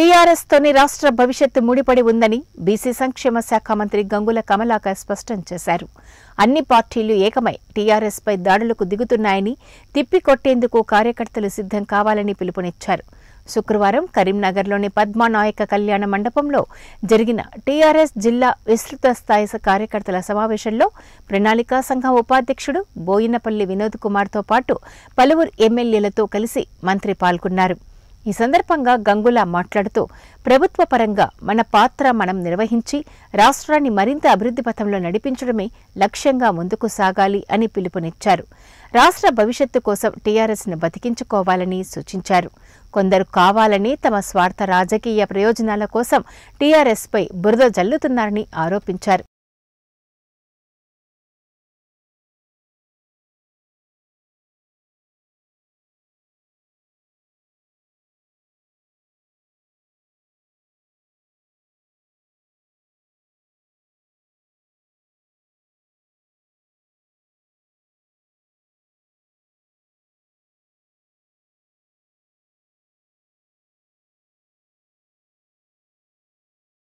TRS తోని రాష్ట్ర భవిష్యత్తు ముడిపడి ఉందని బీసీ సంక్షేమ శాఖ మంత్రి గంగుల కమలాకర్ స్పష్టం చేశారు అన్ని పార్టీలు ఏకమై టీఆర్ఎస్ పై దాడులకు దిగుతున్నాయని తిప్పికొట్టేందుకు కార్యకర్తలు సిద్ధం కావాలని పిలుపునిచ్చారు శుక్రవారం కరీంనగర్లోని పద్మానాయక కళ్యాణ మండపంలో జరిగిన టీఆర్ఎస్ జిల్లా విస్తృత స్థాయి కార్యకర్తల సమావేశంలో ప్రణాళికా సంఘం ఉపాధ్యక్షుడు బోయినపల్లి వినోద్ కుమార్తో పాటు పలువురు ఎమ్మెల్యేలతో కలిసి మంత్రి పాల్గొన్నారు ఈ సందర్భంగా గంగుల మాట్లాడుతూ ప్రభుత్వ పరంగా మన పాత్ర మనం నిర్వహించి రాష్ట్రాన్ని మరింత అభివృద్ధి పథంలో నడిపించడమే లక్ష్యంగా ముందుకు సాగాలి అని పిలుపునిచ్చారు రాష్ట్ర భవిష్యత్తు కోసం ను బతికించుకోవాలని సూచించారు కొందరు కావాలని తమ స్వార్థ రాజకీయ ప్రయోజనాల కోసం పై బురద జల్లుతున్నారని ఆరోపించారు